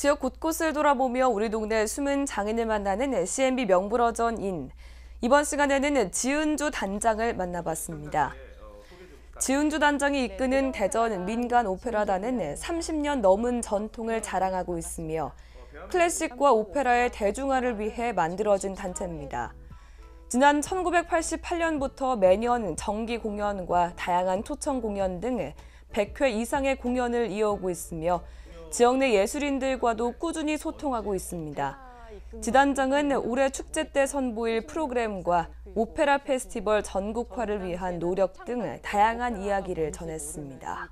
지역 곳곳을 돌아보며 우리 동네 숨은 장인을 만나는 s n b 명불허전 인. 이번 시간에는 지은주 단장을 만나봤습니다. 지은주 단장이 이끄는 대전 민간 오페라단은 30년 넘은 전통을 자랑하고 있으며 클래식과 오페라의 대중화를 위해 만들어진 단체입니다. 지난 1988년부터 매년 정기 공연과 다양한 초청 공연 등 100회 이상의 공연을 이어오고 있으며 지역 내 예술인들과도 꾸준히 소통하고 있습니다. 지단장은 올해 축제 때 선보일 프로그램과 오페라 페스티벌 전국화를 위한 노력 등 다양한 이야기를 전했습니다.